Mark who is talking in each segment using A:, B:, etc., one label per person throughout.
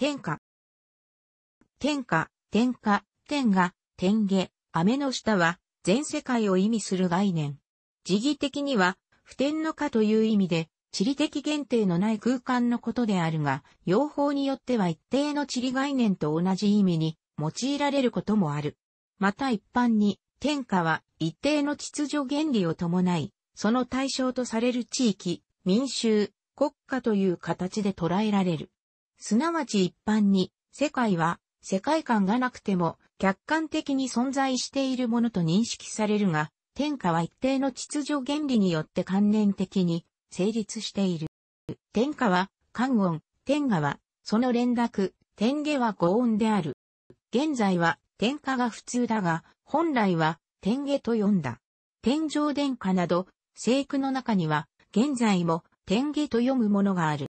A: 天下。天下、天下、天下、天下、雨の下は、全世界を意味する概念。時義的には、普天の下という意味で、地理的限定のない空間のことであるが、用法によっては一定の地理概念と同じ意味に用いられることもある。また一般に、天下は一定の秩序原理を伴い、その対象とされる地域、民衆、国家という形で捉えられる。すなわち一般に、世界は、世界観がなくても、客観的に存在しているものと認識されるが、天下は一定の秩序原理によって関連的に成立している。天下は、関音、天下は、その連絡、天下は語音である。現在は、天下が普通だが、本来は、天下と呼んだ。天上殿下など、聖句の中には、現在も、天下と読むものがある。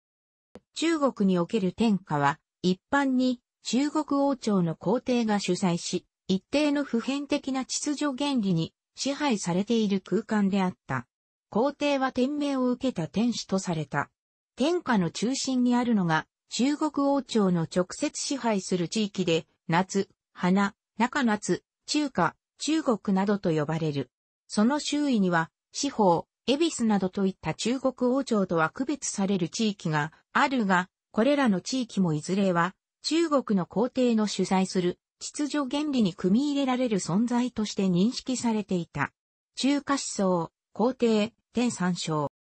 A: 中国における天下は、一般に中国王朝の皇帝が主催し、一定の普遍的な秩序原理に支配されている空間であった。皇帝は天命を受けた天使とされた。天下の中心にあるのが、中国王朝の直接支配する地域で、夏、花、中夏、中華、中国などと呼ばれる。その周囲には、四方、恵比寿などといった中国王朝とは区別される地域があるが、これらの地域もいずれは、中国の皇帝の主催する秩序原理に組み入れられる存在として認識されていた。中華思想、皇帝、天三章。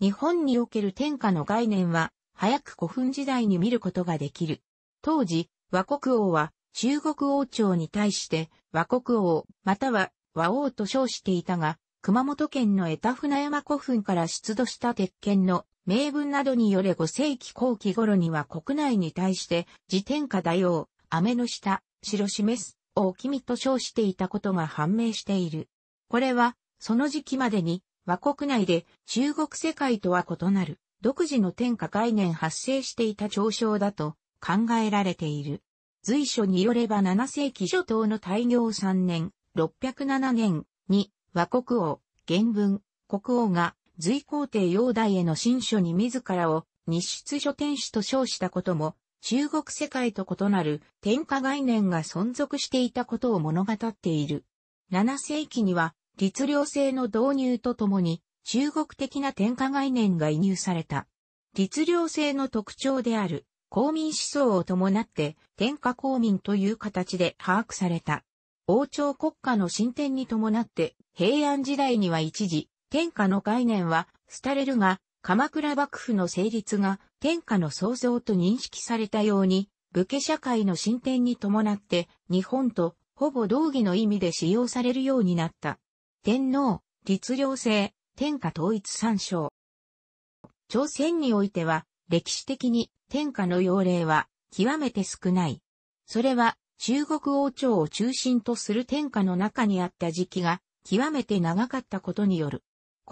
A: 日本における天下の概念は、早く古墳時代に見ることができる。当時、和国王は中国王朝に対して和国王または和王と称していたが、熊本県の江田船山古墳から出土した鉄剣の名文などによれ5世紀後期頃には国内に対して、自天下大王、雨の下、白示す、王君と称していたことが判明している。これは、その時期までに、和国内で中国世界とは異なる、独自の天下概念発生していた嘲笑だと考えられている。随所によれば7世紀初頭の大行3年、607年に和国王、元文、国王が隋皇帝煬帝への新書に自らを日出書天使と称したことも、中国世界と異なる天下概念が存続していたことを物語っている。7世紀には、律令制の導入とともに、中国的な天下概念が移入された。律令制の特徴である、公民思想を伴って、天下公民という形で把握された。王朝国家の進展に伴って、平安時代には一時、天下の概念は、廃れるが、鎌倉幕府の成立が天下の創造と認識されたように、武家社会の進展に伴って日本とほぼ同義の意味で使用されるようになった。天皇、律令制、天下統一参照。朝鮮においては歴史的に天下の要例は極めて少ない。それは中国王朝を中心とする天下の中にあった時期が極めて長かったことによる。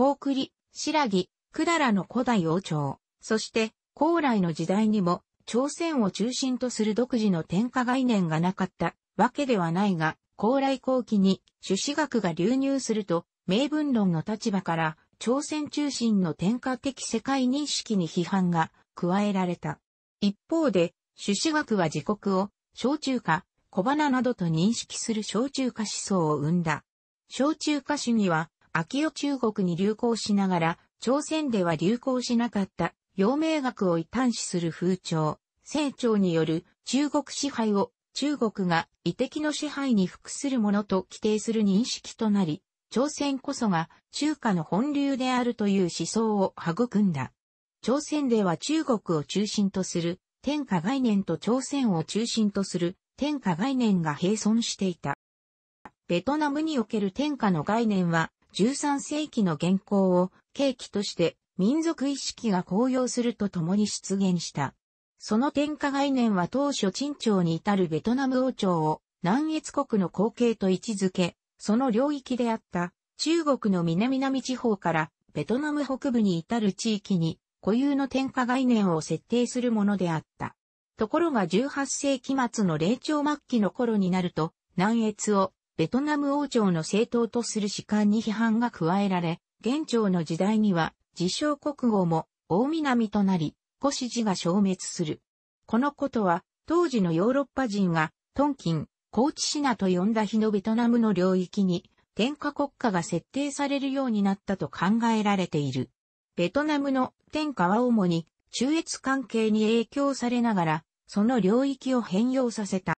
A: 高栗、白木、百済の古代王朝、そして高麗の時代にも朝鮮を中心とする独自の天下概念がなかったわけではないが、高麗後期に朱子学が流入すると、名文論の立場から朝鮮中心の天下的世界認識に批判が加えられた。一方で、朱子学は自国を小中華、小花などと認識する小中華思想を生んだ。小中華主義は秋代中国に流行しながら、朝鮮では流行しなかった、陽明学を異端視する風潮、清朝による中国支配を中国が遺敵の支配に服するものと規定する認識となり、朝鮮こそが中華の本流であるという思想を育んだ。朝鮮では中国を中心とする天下概念と朝鮮を中心とする天下概念が並存していた。ベトナムにおける天下の概念は13世紀の原稿を契機として民族意識が高揚するとともに出現した。その天下概念は当初陳朝に至るベトナム王朝を南越国の後継と位置づけ、その領域であった中国の南南地方からベトナム北部に至る地域に固有の天下概念を設定するものであった。ところが18世紀末の霊長末期の頃になると、南越をベトナム王朝の政党とする士官に批判が加えられ、元朝の時代には自称国王も大南となり、古史寺が消滅する。このことは、当時のヨーロッパ人が、トンキン、コーチシナと呼んだ日のベトナムの領域に、天下国家が設定されるようになったと考えられている。ベトナムの天下は主に中越関係に影響されながら、その領域を変容させた。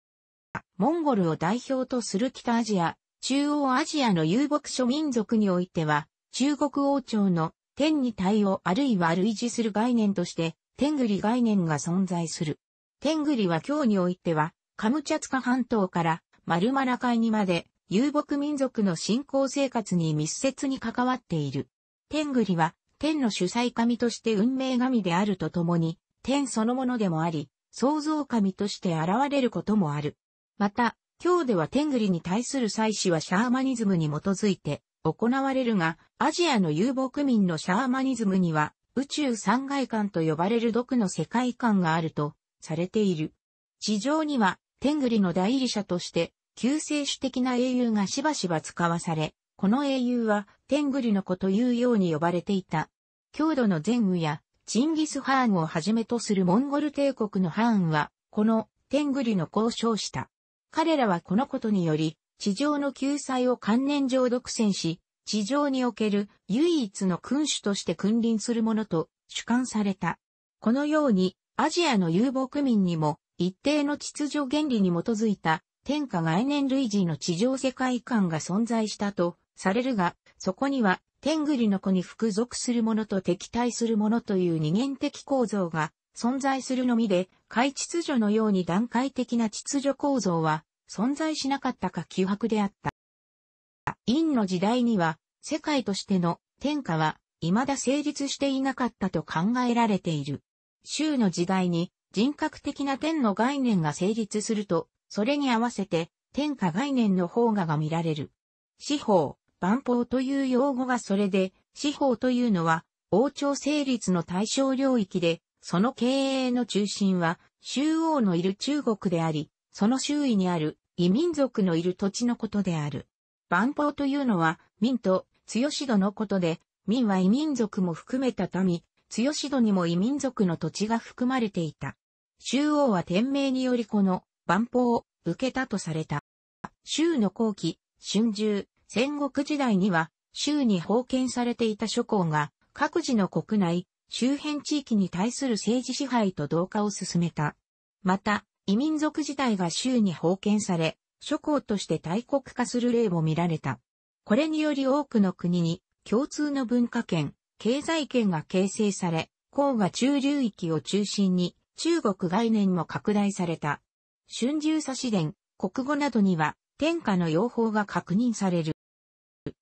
A: モンゴルを代表とする北アジア、中央アジアの遊牧諸民族においては、中国王朝の天に対応あるいは類似する概念として、天栗概念が存在する。天栗は今日においては、カムチャツカ半島からマルマラ海にまで遊牧民族の信仰生活に密接に関わっている。天栗は天の主催神として運命神であるとともに、天そのものでもあり、創造神として現れることもある。また、今日では天狗に対する祭祀はシャーマニズムに基づいて行われるが、アジアの遊牧民のシャーマニズムには宇宙三外観と呼ばれる毒の世界観があるとされている。地上には天狗の代理者として救世主的な英雄がしばしば使わされ、この英雄は天狗の子というように呼ばれていた。郷土の前雨やチンギス・ハーンをはじめとするモンゴル帝国のハーンは、この天狗の子を称した。彼らはこのことにより、地上の救済を観念上独占し、地上における唯一の君主として君臨するものと主観された。このように、アジアの遊牧民にも、一定の秩序原理に基づいた、天下概念類似の地上世界観が存在したとされるが、そこには、天狗りの子に服属するものと敵対するものという二元的構造が存在するのみで、海秩序のように段階的な秩序構造は存在しなかったか急迫であった。陰の時代には、世界としての天下は未だ成立していなかったと考えられている。周の時代に人格的な天の概念が成立すると、それに合わせて天下概念の方がが見られる。司法、万法という用語がそれで、司法というのは王朝成立の対象領域で、その経営の中心は、周王のいる中国であり、その周囲にある異民族のいる土地のことである。万法というのは、民と、強しどのことで、民は異民族も含めた民、強しどにも異民族の土地が含まれていた。周王は天命によりこの万法を受けたとされた。周の後期、春秋、戦国時代には、周に封建されていた諸侯が、各自の国内、周辺地域に対する政治支配と同化を進めた。また、異民族自体が州に封建され、諸侯として大国化する例も見られた。これにより多くの国に共通の文化圏、経済圏が形成され、黄河中流域を中心に中国概念も拡大された。春秋左四伝、国語などには天下の用法が確認される。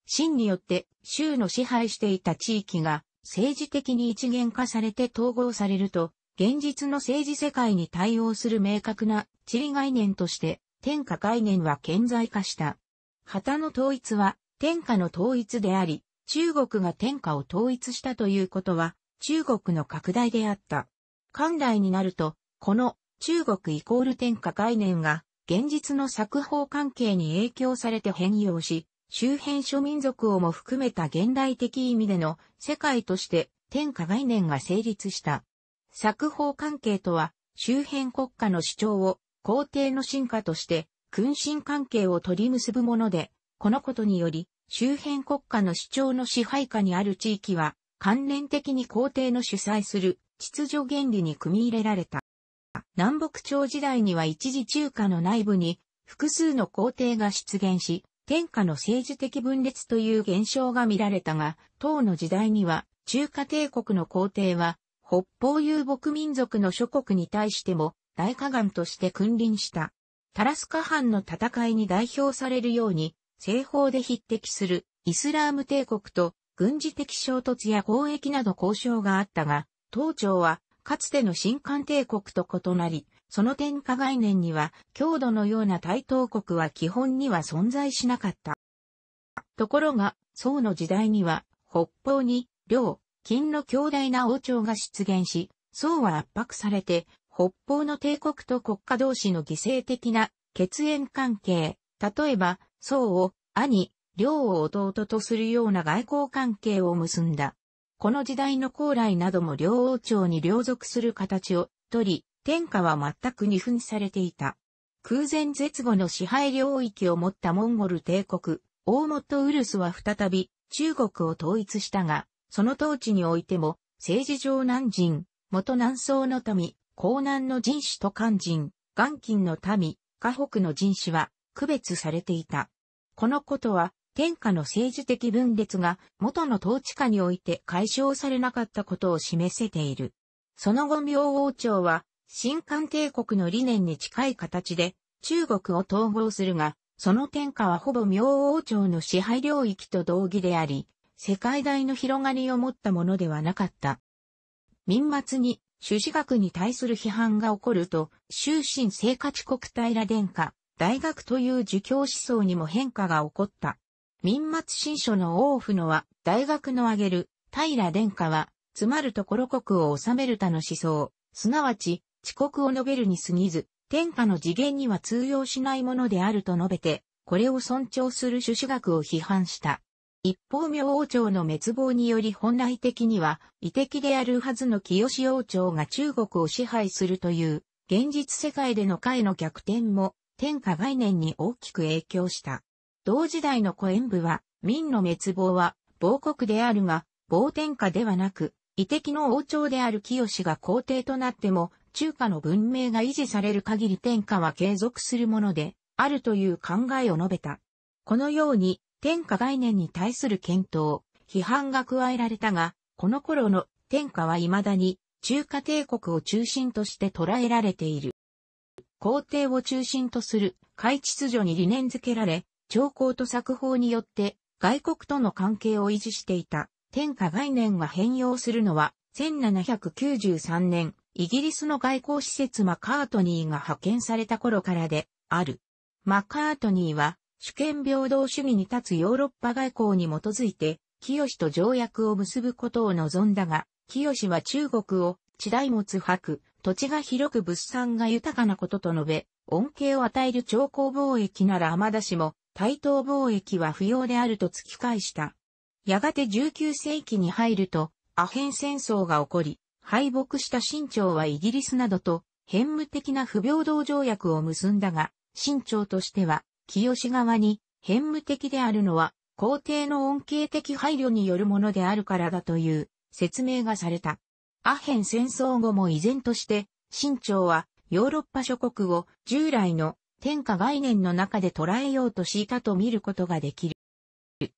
A: 秦によって州の支配していた地域が政治的に一元化されて統合されると、現実の政治世界に対応する明確な地理概念として、天下概念は顕在化した。旗の統一は天下の統一であり、中国が天下を統一したということは、中国の拡大であった。寛大になると、この中国イコール天下概念が現実の作法関係に影響されて変容し、周辺諸民族をも含めた現代的意味での世界として天下概念が成立した。作法関係とは、周辺国家の主張を皇帝の進化として君臣関係を取り結ぶもので、このことにより、周辺国家の主張の支配下にある地域は、関連的に皇帝の主催する秩序原理に組み入れられた。南北朝時代には一時中華の内部に複数の皇帝が出現し、天下の政治的分裂という現象が見られたが、唐の時代には、中華帝国の皇帝は、北方遊牧民族の諸国に対しても、大河岸として君臨した。タラスカ藩の戦いに代表されるように、西方で匹敵するイスラーム帝国と軍事的衝突や交易など交渉があったが、東朝はかつての新韓帝国と異なり、その点下概念には、強度のような対等国は基本には存在しなかった。ところが、宋の時代には、北方に、両、金の強大な王朝が出現し、宋は圧迫されて、北方の帝国と国家同士の犠牲的な血縁関係、例えば、宋を兄、両を弟とするような外交関係を結んだ。この時代の高麗なども両王朝に領属する形をとり、天下は全く二分されていた。空前絶後の支配領域を持ったモンゴル帝国、大元ウルスは再び中国を統一したが、その統治においても、政治上南人、元南宋の民、江南の人種と漢人、元金の民、河北の人種は区別されていた。このことは、天下の政治的分裂が元の統治下において解消されなかったことを示せている。その後明王朝は新韓帝国の理念に近い形で中国を統合するが、その天下はほぼ明王朝の支配領域と同義であり、世界大の広がりを持ったものではなかった。民末に、朱子学に対する批判が起こると、終身生活国平殿下、大学という儒教思想にも変化が起こった。民末新書の王府のは、大学の挙げる、平殿下は、詰まるところ国を治める他の思想、すなわち、遅刻を述べるに過ぎず、天下の次元には通用しないものであると述べて、これを尊重する朱子学を批判した。一方明王朝の滅亡により本来的には、遺敵であるはずの清志王朝が中国を支配するという、現実世界での解の逆転も、天下概念に大きく影響した。同時代の古演部は、民の滅亡は、亡国であるが、亡天下ではなく、遺敵の王朝である清が皇帝となっても、中華の文明が維持される限り天下は継続するもので、あるという考えを述べた。このように、天下概念に対する検討、批判が加えられたが、この頃の天下は未だに中華帝国を中心として捉えられている。皇帝を中心とする海秩序に理念づけられ、朝貢と作法によって外国との関係を維持していた天下概念が変容するのは1793年イギリスの外交施設マカートニーが派遣された頃からで、ある。マカートニーは、主権平等主義に立つヨーロッパ外交に基づいて、清と条約を結ぶことを望んだが、清は中国を地代も吐く、土地が広く物産が豊かなことと述べ、恩恵を与える長江貿易なら甘だしも、対等貿易は不要であると突き返した。やがて19世紀に入ると、アヘン戦争が起こり、敗北した清朝はイギリスなどと、偏務的な不平等条約を結んだが、清朝としては、清側に、偏務的であるのは、皇帝の恩恵的配慮によるものであるからだという、説明がされた。アヘン戦争後も依然として、清朝は、ヨーロッパ諸国を従来の天下概念の中で捉えようとしいたと見ることができる。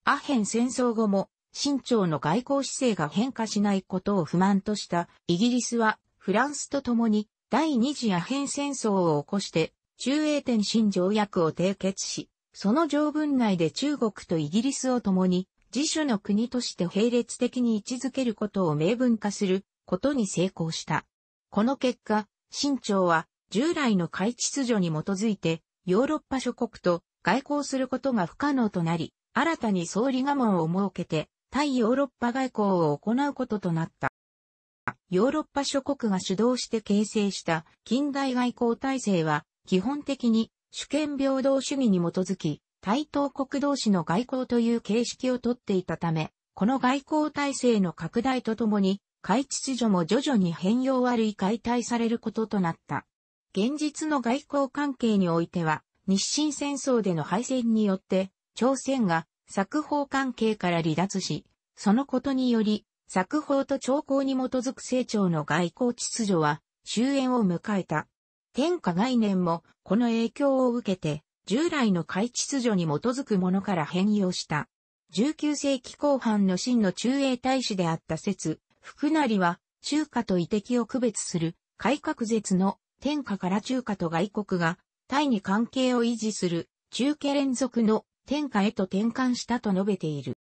A: アヘン戦争後も清朝の外交姿勢が変化しないことを不満としたイギリスはフランスと共に第二次アヘン戦争を起こして中英天津条約を締結し、その条文内で中国とイギリスを共に自主の国として並列的に位置づけることを明文化することに成功した。この結果、清朝は従来の海秩序に基づいてヨーロッパ諸国と外交することが不可能となり、新たに総理我門を設けて対ヨーロッパ外交を行うこととなった。ヨーロッパ諸国が主導して形成した近代外交体制は、基本的に主権平等主義に基づき、対等国同士の外交という形式をとっていたため、この外交体制の拡大とともに、海秩序も徐々に変容悪い解体されることとなった。現実の外交関係においては、日清戦争での敗戦によって、朝鮮が作法関係から離脱し、そのことにより、作法と兆候に基づく成長の外交秩序は終焉を迎えた。天下概念もこの影響を受けて、従来の海秩序に基づくものから変容した。19世紀後半の真の中英大使であった説、福成は中華と遺敵を区別する改革説の天下から中華と外国が、タイに関係を維持する中華連続の天下へと転換したと述べている。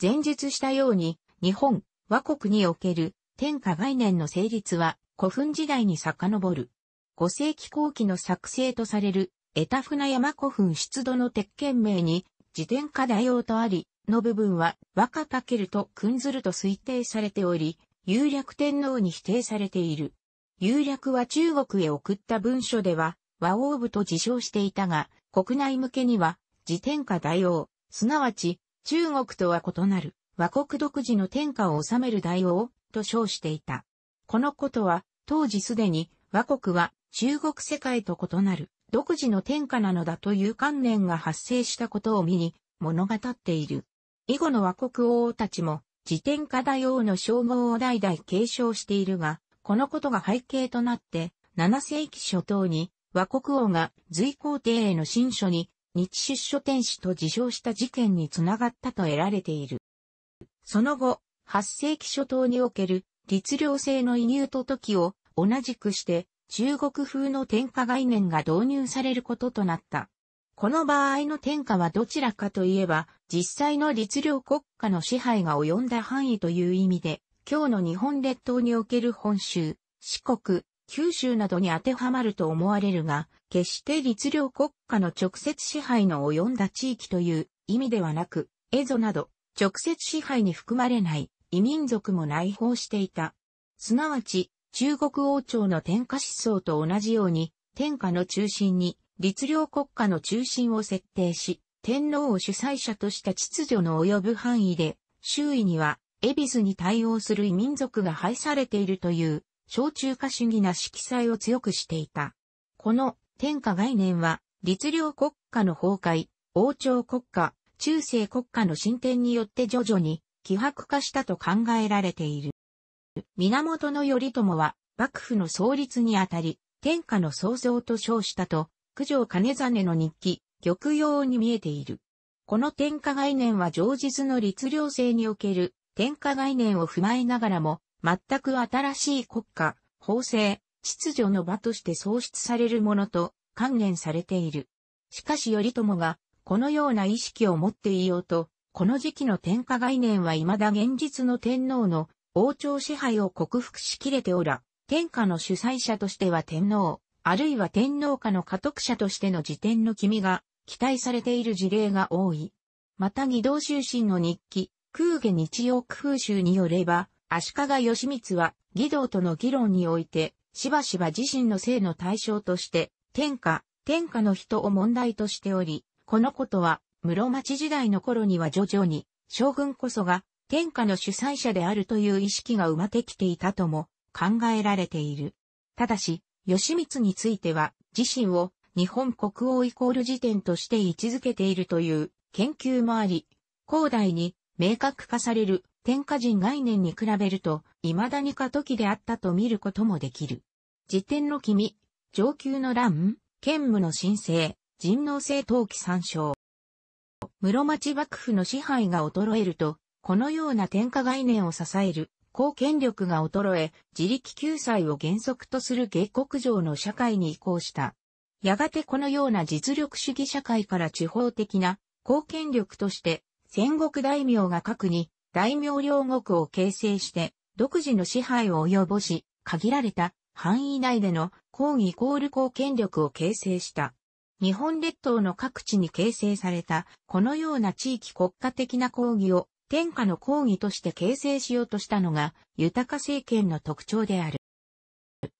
A: 前述したように、日本、和国における天下概念の成立は古墳時代に遡る。5世紀後期の作成とされる、江田船山古墳出土の鉄剣名に、自転下大王とあり、の部分は若けると訓ずると推定されており、有略天皇に否定されている。有略は中国へ送った文書では、和王部と自称していたが、国内向けには自天下大王、すなわち、中国とは異なる、和国独自の天下を治める大王、と称していた。このことは、当時すでに、和国は中国世界と異なる、独自の天下なのだという観念が発生したことを見に、物語っている。以後の和国王たちも、自天下大王の称号を代々継承しているが、このことが背景となって、7世紀初頭に、和国王が隋皇帝への新書に、日出所天使と自称した事件につながったと得られている。その後、8世紀初頭における律令制の移入と時を同じくして中国風の天下概念が導入されることとなった。この場合の天下はどちらかといえば実際の律令国家の支配が及んだ範囲という意味で、今日の日本列島における本州、四国、九州などに当てはまると思われるが、決して律令国家の直接支配の及んだ地域という意味ではなく、エゾなど直接支配に含まれない異民族も内包していた。すなわち、中国王朝の天下思想と同じように、天下の中心に、律令国家の中心を設定し、天皇を主催者とした秩序の及ぶ範囲で、周囲には、エビズに対応する異民族が配されているという、小中華主義な色彩を強くしていた。この天下概念は、律令国家の崩壊、王朝国家、中世国家の進展によって徐々に、希薄化したと考えられている。源頼朝は、幕府の創立にあたり、天下の創造と称したと、九条兼実の日記、玉葉に見えている。この天下概念は上述の律令制における天下概念を踏まえながらも、全く新しい国家、法制、秩序の場として創出されるものと還元されている。しかし頼朝がこのような意識を持っていようと、この時期の天下概念は未だ現実の天皇の王朝支配を克服しきれておら、天下の主催者としては天皇、あるいは天皇下の家督者としての辞典の君が期待されている事例が多い。また義堂修身の日記、空下日曜空襲集によれば、足利義満は義堂との議論において、しばしば自身の性の対象として、天下、天下の人を問題としており、このことは、室町時代の頃には徐々に、将軍こそが、天下の主催者であるという意識が埋まってきていたとも考えられている。ただし、義満については、自身を日本国王イコール時点として位置づけているという研究もあり、広大に明確化される天下人概念に比べると、未だに過渡期であったと見ることもできる。辞典の君、上級の乱、兼務の申請、人能性登記参照。室町幕府の支配が衰えると、このような天下概念を支える、公権力が衰え、自力救済を原則とする下国上の社会に移行した。やがてこのような実力主義社会から地方的な公権力として、戦国大名が核に大名領国を形成して、独自の支配を及ぼし、限られた範囲内での抗議イコール公権力を形成した。日本列島の各地に形成された、このような地域国家的な抗議を天下の抗議として形成しようとしたのが、豊か政権の特徴である。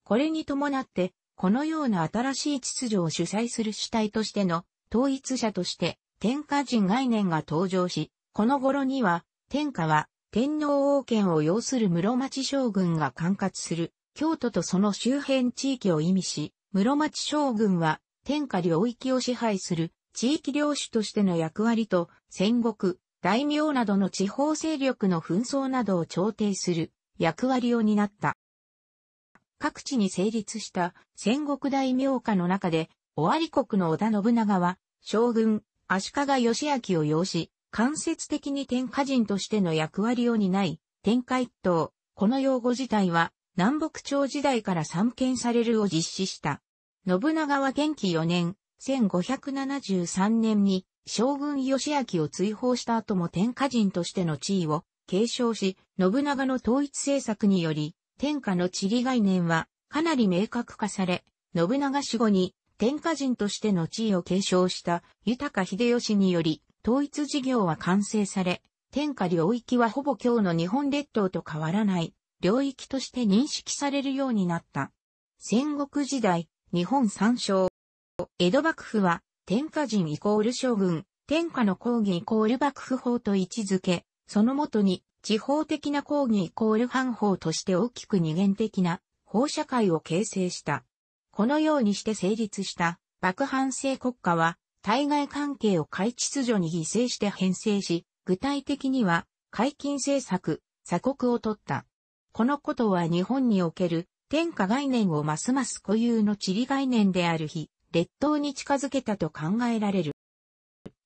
A: これに伴って、このような新しい秩序を主催する主体としての統一者として、天下人概念が登場し、この頃には天下は、天皇王権を要する室町将軍が管轄する、京都とその周辺地域を意味し、室町将軍は、天下領域を支配する、地域領主としての役割と、戦国、大名などの地方勢力の紛争などを調停する、役割を担った。各地に成立した戦国大名家の中で、尾張国の織田信長は、将軍、足利義明を擁し、間接的に天下人としての役割を担い、天下一党、この用語自体は、南北朝時代から散見されるを実施した。信長は元気4年、1573年に将軍義明を追放した後も天下人としての地位を継承し、信長の統一政策により、天下の地理概念はかなり明確化され、信長死後に天下人としての地位を継承した豊秀吉により、統一事業は完成され、天下領域はほぼ今日の日本列島と変わらない領域として認識されるようになった。戦国時代、日本三照。江戸幕府は、天下人イコール将軍、天下の抗議イコール幕府法と位置づけ、そのもとに、地方的な抗議イコール藩法として大きく二元的な法社会を形成した。このようにして成立した、幕藩制国家は、対外関係を改秩序に犠牲して編成し、具体的には、解禁政策、鎖国を取った。このことは日本における天下概念をますます固有の地理概念である日、列島に近づけたと考えられる。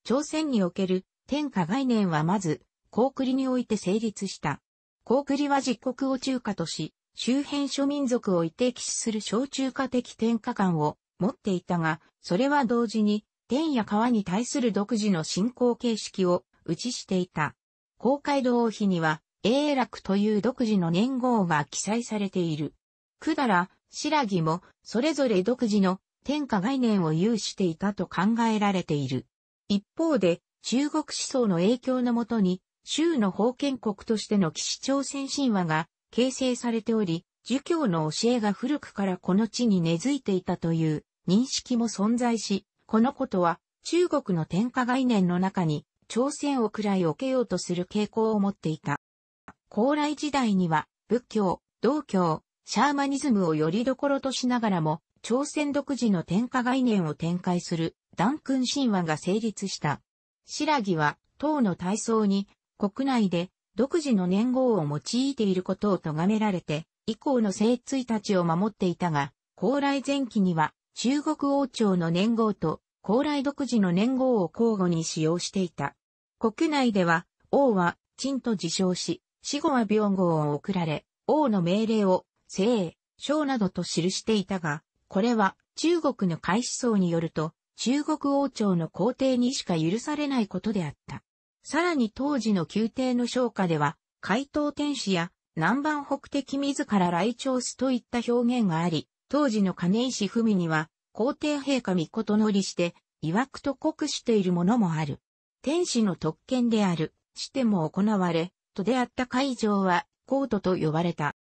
A: 朝鮮における天下概念はまず、高麗において成立した。高麗は実国を中華とし、周辺諸民族を一定士する小中華的天下観を持っていたが、それは同時に天や川に対する独自の信仰形式を打ちしていた。公会堂碑には、永楽という独自の年号が記載されている。百済、白木も、それぞれ独自の天下概念を有していたと考えられている。一方で、中国思想の影響のもとに、州の封建国としての騎士朝鮮神話が形成されており、儒教の教えが古くからこの地に根付いていたという認識も存在し、このことは中国の天下概念の中に朝鮮をくらい置けようとする傾向を持っていた。高麗時代には仏教、道教、シャーマニズムをよりどころとしながらも、朝鮮独自の天下概念を展開する、ダン君神話が成立した。白木は、唐の体操に、国内で独自の年号を用いていることを咎められて、以降の聖追たちを守っていたが、高麗前期には、中国王朝の年号と高麗独自の年号を交互に使用していた。国内では、王は、陳と自称し、死後は病号を送られ、王の命令を、聖、章などと記していたが、これは中国の開始層によると、中国王朝の皇帝にしか許されないことであった。さらに当時の宮廷の昇華では、怪盗天使や南蛮北敵自ら来朝すといった表現があり、当時の金石文には、皇帝陛下御と乗りして、曰くと刻しているものもある。天使の特権である、しても行われ、と出会った会場は、コートと呼ばれた。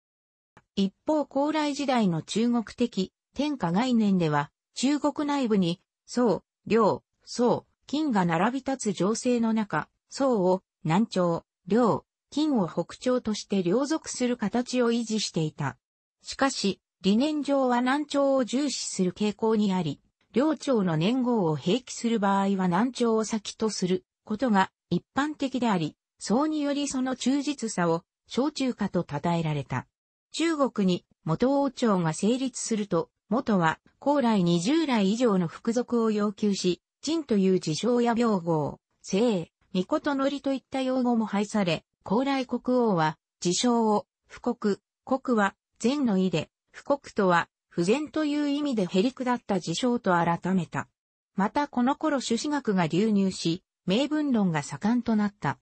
A: 一方高麗時代の中国的天下概念では、中国内部に、宋、梁、宋、金が並び立つ情勢の中、宋を南朝、梁、金を北朝として両属する形を維持していた。しかし、理念上は難聴を重視する傾向にあり、両朝の年号を併記する場合は難聴を先とすることが一般的であり、そうによりその忠実さを小中華と称えられた。中国に元王朝が成立すると、元は高来20来以上の服属を要求し、人という自称や病号、聖、御とのりといった用語も廃され、高来国王は自称を、不国、国は、善の意で、ク国とは、不全という意味でへりくだった事象と改めた。またこの頃朱子学が流入し、名文論が盛んとなった。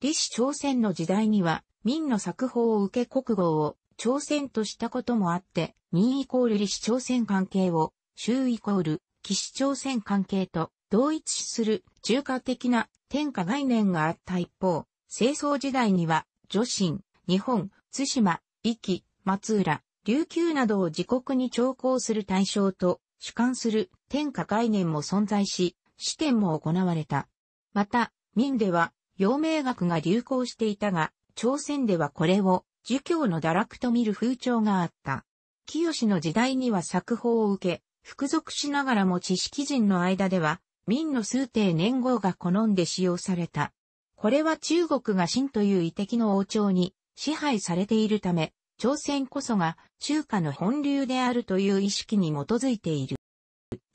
A: 李氏朝鮮の時代には、民の作法を受け国語を朝鮮としたこともあって、民イコール李氏朝鮮関係を、州イコール騎士朝鮮関係と同一視する中華的な天下概念があった一方、清掃時代には、女神、日本、津島、壱岐、松浦、琉球などを自国に徴校する対象と主管する天下概念も存在し、試験も行われた。また、明では、陽明学が流行していたが、朝鮮ではこれを、儒教の堕落と見る風潮があった。清の時代には作法を受け、服属しながらも知識人の間では、明の数定年号が好んで使用された。これは中国が清という遺跡の王朝に支配されているため、朝鮮こそが中華の本流であるという意識に基づいている。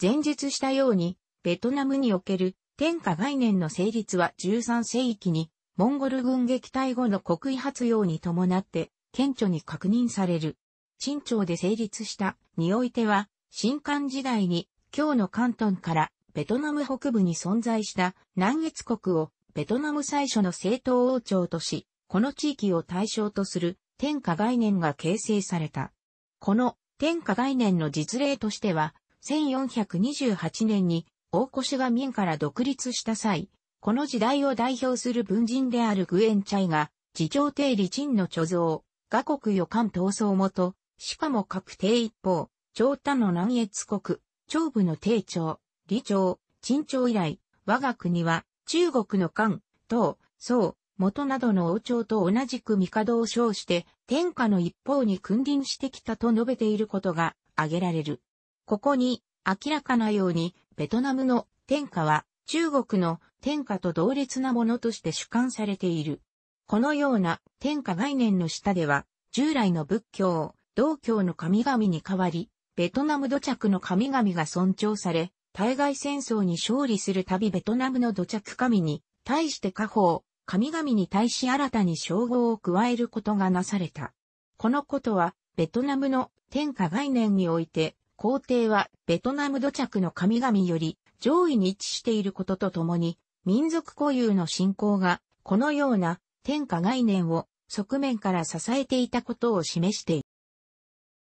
A: 前述したように、ベトナムにおける天下概念の成立は13世紀に、モンゴル軍撃退後の国威発揚に伴って、顕著に確認される。陳朝で成立したにおいては、新漢時代に、今日の関東からベトナム北部に存在した南越国をベトナム最初の政党王朝とし、この地域を対象とする天下概念が形成された。この天下概念の実例としては、1428年に大越が民から独立した際、この時代を代表する文人であるグエンチャイが、自称定理陳の貯蔵、画国予感闘争元、しかも確定一方、長他の南越国、長部の定長、李長、陳朝以来、我が国は、中国の漢、唐、宋、元などの王朝と同じく帝を称して、天下の一方に君臨してきたと述べていることが挙げられる。ここに、明らかなように、ベトナムの天下は中国の天下と同列なものとして主観されている。このような天下概念の下では、従来の仏教、道教の神々に代わり、ベトナム土着の神々が尊重され、対外戦争に勝利するたびベトナムの土着神に、対して家宝、神々に対し新たに称号を加えることがなされた。このことは、ベトナムの天下概念において、皇帝はベトナム土着の神々より上位に位置していることとともに、民族固有の信仰が、このような天下概念を側面から支えていたことを示してい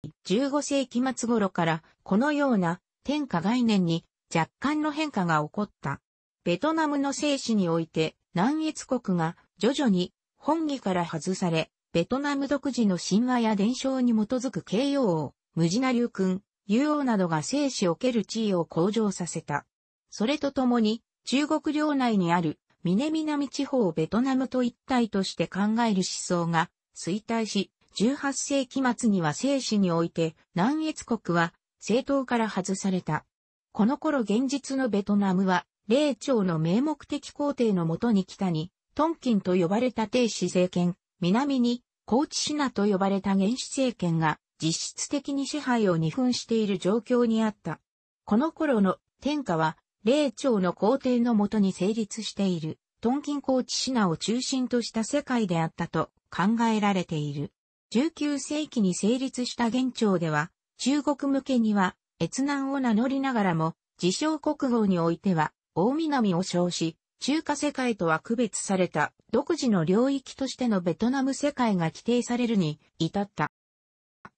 A: る。15世紀末頃からこのような天下概念に若干の変化が起こった。ベトナムの生死において南越国が徐々に本義から外され、ベトナム独自の神話や伝承に基づく慶応王、ムジナ流君、竜王などが生死を受ける地位を向上させた。それとともに、中国領内にある、南南地方をベトナムと一体として考える思想が衰退し、18世紀末には生死において、南越国は政党から外された。この頃現実のベトナムは霊長の名目的皇帝のもとに北に、トンキンと呼ばれた帝氏政権、南に、高知シナと呼ばれた原始政権が、実質的に支配を二分している状況にあった。この頃の天下は、霊長の皇帝のもとに成立している、トンキン高知シナを中心とした世界であったと考えられている。19世紀に成立した元朝では、中国向けには、越南を名乗りながらも、自称国号においては、大南を称し、中華世界とは区別された独自の領域としてのベトナム世界が規定されるに至った。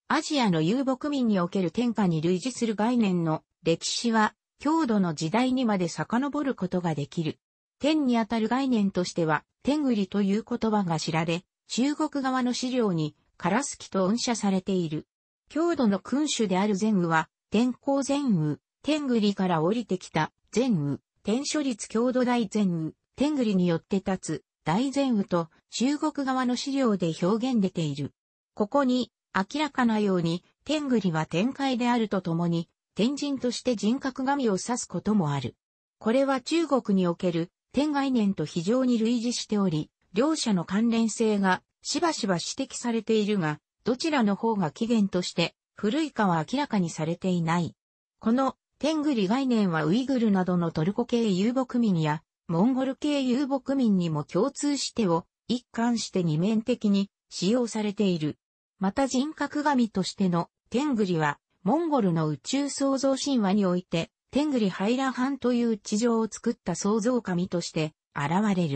A: アジアの遊牧民における天下に類似する概念の歴史は、郷土の時代にまで遡ることができる。天にあたる概念としては、天栗という言葉が知られ、中国側の資料に、カラスキと恩赦されている。郷土の君主である前雨は、天皇前雨、天栗から降りてきた前雨天書律郷土大前雨、天栗によって立つ大前雨と中国側の資料で表現出ている。ここに明らかなように天栗は天界であるとともに天人として人格神を指すこともある。これは中国における天概念と非常に類似しており、両者の関連性がしばしば指摘されているが、どちらの方が起源として古いかは明らかにされていない。このテングリ概念はウイグルなどのトルコ系遊牧民やモンゴル系遊牧民にも共通してを一貫して二面的に使用されている。また人格神としてのテングリはモンゴルの宇宙創造神話においてテングリハイラハンという地上を作った創造神として現れる。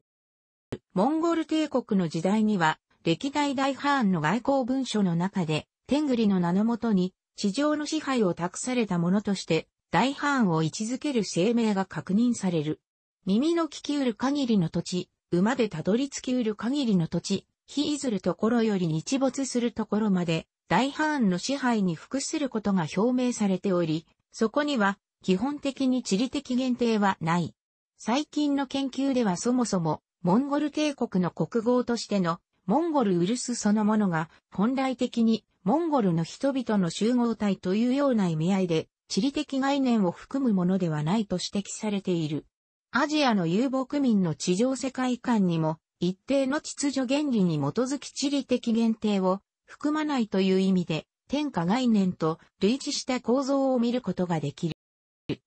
A: モンゴル帝国の時代には歴代大ハーンの外交文書の中でテングリの名のもとに地上の支配を託されたものとして大藩を位置づける声明が確認される。耳の聞きうる限りの土地、馬でたどり着きうる限りの土地、日いずるところより日没するところまで、大藩の支配に服することが表明されており、そこには、基本的に地理的限定はない。最近の研究ではそもそも、モンゴル帝国の国号としての、モンゴルウルスそのものが、本来的に、モンゴルの人々の集合体というような意味合いで、地理的概念を含むものではないと指摘されている。アジアの遊牧民の地上世界観にも、一定の秩序原理に基づき地理的限定を含まないという意味で、天下概念と類似した構造を見ることができる。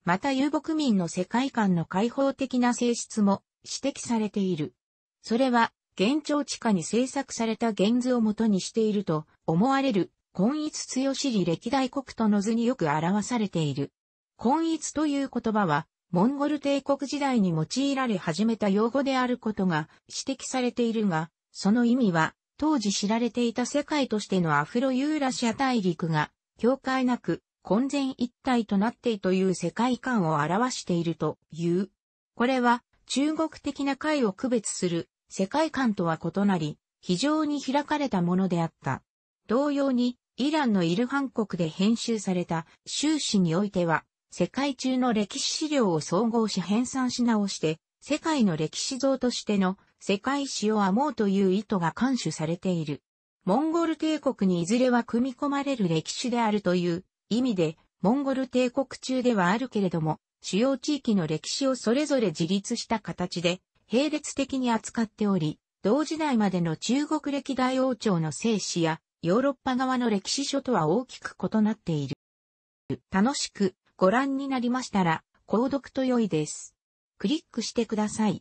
A: また遊牧民の世界観の開放的な性質も指摘されている。それは、現状地下に制作された現図をもとにしていると思われる混逸強しり歴代国との図によく表されている。混逸という言葉は、モンゴル帝国時代に用いられ始めた用語であることが指摘されているが、その意味は、当時知られていた世界としてのアフロユーラシア大陸が、境界なく、混然一体となってという世界観を表しているという。これは、中国的な界を区別する世界観とは異なり、非常に開かれたものであった。同様に、イランのイルハン国で編集された修士においては、世界中の歴史資料を総合し編纂し直して、世界の歴史像としての世界史を編もうという意図が監視されている。モンゴル帝国にいずれは組み込まれる歴史であるという意味で、モンゴル帝国中ではあるけれども、主要地域の歴史をそれぞれ自立した形で、並列的に扱っており、同時代までの中国歴代王朝の生死やヨーロッパ側の歴史書とは大きく異なっている。楽しくご覧になりましたら、購読と良いです。クリックしてください。